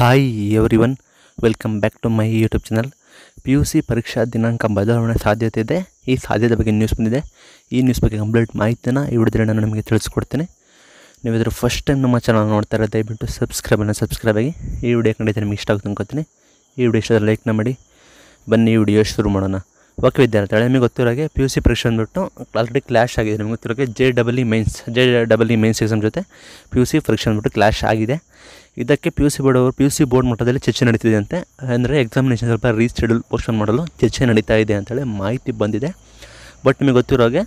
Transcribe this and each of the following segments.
hi everyone welcome back to my YouTube channel P U C ಪರೀಕ್ಷಾ ದಿನಾಂಕ ಬದಲಾವಣೆ ಸಾಧ್ಯತೆ ಇದೆ ಈ ಸಾಧ್ಯತೆ ಬಗ್ಗೆ ನ್ಯೂಸ್ ಬಂದಿದೆ ಈ ನ್ಯೂಸ್ ಬಗ್ಗೆ ಕಂಪ್ಲೀಟ್ ಮಾಹಿತಿನ ಈ ನಾನು ನಿಮಗೆ ತಿಳಿಸ್ಕೊಡ್ತೀನಿ ನೀವು ಇದ್ರ ಫಸ್ಟ್ ಟೈಮ್ ನಮ್ಮ ಚಾನಲ್ ನೋಡ್ತಾ ಇರೋ ದಯವಿಟ್ಟು ಸಬ್ಸ್ಕ್ರೈಬನ್ನು ಸಬ್ಸ್ಕ್ರೈಬ್ ಆಗಿ ಈ ವಿಡಿಯೋ ಖಂಡಿತ ನಿಮಗೆ ಇಷ್ಟ ಆಗುತ್ತೆ ಅಂದ್ಕೋತೀನಿ ಈ ವಿಡಿಯೋ ಇಷ್ಟ ಲೈಕ್ನ ಮಾಡಿ ಬನ್ನಿ ಈ ವಿಡಿಯೋ ಶುರು ಮಾಡೋಣ ಓಕೆ ವಿದ್ಯಾರ್ಥಿಗಳೇ ನಿಮಗೆ ಗೊತ್ತಿರೋಗೆ ಪಿ ಯು ಸಿ ಪರೀಕ್ಷೆ ಅಂದ್ಬಿಟ್ಟು ಆಲ್ರೆಡಿ ಕ್ಲಾಶ್ ಆಗಿದೆ ನಿಮಗೆ ಗೊತ್ತಿರೋಗೆ J double E mains J double E mains exam ಜೊತೆ ಪಿ ಯು ಸಿ ಪರೀಕ್ಷೆ ಅಂದ್ಬಿಟ್ಟು ಕ್ಲಾಶ್ ಆಗಿದೆ ಇದಕ್ಕೆ ಪಿ ಯು ಸಿ ಬೋರ್ಡ್ ಅವರು ಪಿ ಯು ಸಿ ಬೋರ್ಡ್ ಮಟ್ಟದಲ್ಲಿ ಚರ್ಚೆ ನಡೀತಿದೆ ಅಂತೆ ಅಂದರೆ ಎಕ್ಸಾಮಿನೇಷನ್ ಸ್ವಲ್ಪ ರೀಶೆಡ್ಯೂಲ್ ಪೋಸ್ಟ್ ಮಾಡಲು ಚರ್ಚೆ ನಡೀತಾ ಇದೆ ಅಂತೇಳಿ ಮಾಹಿತಿ ಬಂದಿದೆ ಬಟ್ ನಿಮಗೆ ಗೊತ್ತಿರೋಗೆ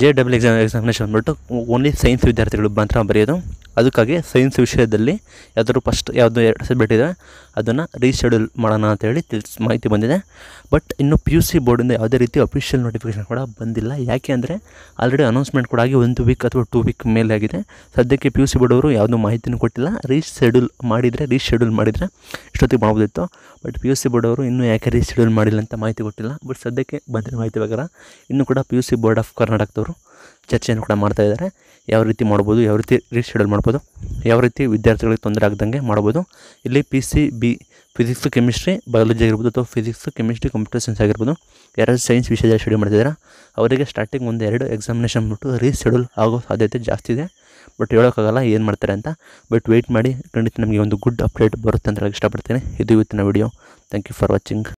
ಜೆ ಡಬಲ್ ಎಕ್ಸಾಮ್ ಎಕ್ಸಾಮಿನೇಷನ್ ಅಂದ್ಬಿಟ್ಟು ಓನ್ಲಿ ಸೈನ್ಸ್ ವಿದ್ಯಾರ್ಥಿಗಳು ಮಾತ್ರ ಬರೆಯೋದು ಅದಕ್ಕಾಗಿ ಸೈನ್ಸ್ ವಿಷಯದಲ್ಲಿ ಯಾವ್ದಾದ್ರು ಫಸ್ಟ್ ಯಾವುದು ಎರಡು ಸಬ್ಜೆಕ್ಟ್ ಇದೆ ಅದನ್ನು ರೀಶೆಡ್ಯೂಲ್ ಮಾಡೋಣ ಅಂತೇಳಿ ತಿಳಿಸ್ ಮಾಹಿತಿ ಬಂದಿದೆ ಬಟ್ ಇನ್ನು ಪಿ ಯು ಸಿ ಬೋರ್ಡಿಂದ ಯಾವುದೇ ರೀತಿ ಅಫಿಷಿಯಲ್ ನೋಟಿಫಿಕೇಷನ್ ಕೂಡ ಬಂದಿಲ್ಲ ಯಾಕೆ ಅಂದರೆ ಆಲ್ರೆಡಿ ಅನೌನ್ಸ್ಮೆಂಟ್ ಕೂಡ ಆಗಿ ಒಂದು ವೀಕ್ ಅಥವಾ ಟೂ ವೀಕ್ ಮೇಲೆ ಆಗಿದೆ ಸದ್ಯಕ್ಕೆ ಪಿ ಯು ಸಿ ಬೋರ್ಡ್ ಅವರು ಯಾವುದೂ ಮಾಹಿತಿನೂ ಕೊಟ್ಟಿಲ್ಲ ರೀಶೆಡ್ಯೂಲ್ ಮಾಡಿದರೆ ರೀಶೆಡ್ಯೂಲ್ ಮಾಡಿದರೆ ಇಷ್ಟೊತ್ತಿಗೆ ಮಾಡ್ಬೋದಿತ್ತು but P U C board ಅವರು ಇನ್ನೂ ಯಾಕೆ ರೀಶೆಡ್ಯೂಲ್ ಮಾಡಿಲ್ಲ ಅಂತ ಮಾಹಿತಿ ಕೊಟ್ಟಿಲ್ಲ ಬಟ್ ಸದ್ಯಕ್ಕೆ ಬಂದಿರೋ ಮಾಹಿತಿ ಪ್ರಕಾರ ಇನ್ನೂ ಕೂಡ P U C board of ಕರ್ನಾಟಕದವರು ಚರ್ಚೆಯನ್ನು ಕೂಡ ಮಾಡ್ತಾ ಇದ್ದಾರೆ ಯಾವ ರೀತಿ ಮಾಡ್ಬೋದು ಯಾವ ರೀತಿ ರೀಶೆಡ್ಯೂಲ್ ಮಾಡ್ಬೋದು ಯಾವ ರೀತಿ ವಿದ್ಯಾರ್ಥಿಗಳಿಗೆ ತೊಂದರೆ ಆಗದಂಗೆ ಮಾಡ್ಬೋದು ಇಲ್ಲಿ P C B physics chemistry biology ಆಗಿರ್ಬೋದು ಅಥವಾ ಫಿಸಿಕ್ಸ್ ಕೆಮಿಸ್ಟ್ರಿ ಕಂಪ್ಯೂಟರ್ ಸೈನ್ಸ್ ಆಗಿರ್ಬೋದು ಯಾರು ಸೈನ್ಸ್ ವಿಷಯದ ಶೆಡ್ಯೂಲ್ ಮಾಡ್ತಿದ್ದಾರೆ ಅವರಿಗೆ ಸ್ಟಾರ್ಟಿಂಗ್ ಒಂದು ಎರಡು ಎಕ್ಸಾಮಿನೇಷನ್ ಬಿಟ್ಟು ರೀಶೆಡ್ಯೂಲ್ ಆಗೋ ಸಾಧ್ಯತೆ ಜಾಸ್ತಿ ಇದೆ ಬಟ್ ಹೇಳೋಕ್ಕಾಗಲ್ಲ ಏನು ಮಾಡ್ತಾರೆ ಅಂತ ಬಟ್ ವೆಯ್ಟ್ ಮಾಡಿ ಖಂಡಿತ ನಮಗೆ ಒಂದು ಗುಡ್ ಅಪ್ಡೇಟ್ ಬರುತ್ತೆ ಅಂತ ಹೇಳಕ್ಕೆ ಇಷ್ಟಪಡ್ತೀನಿ ಇದು ಇವತ್ತಿನ video thank you for watching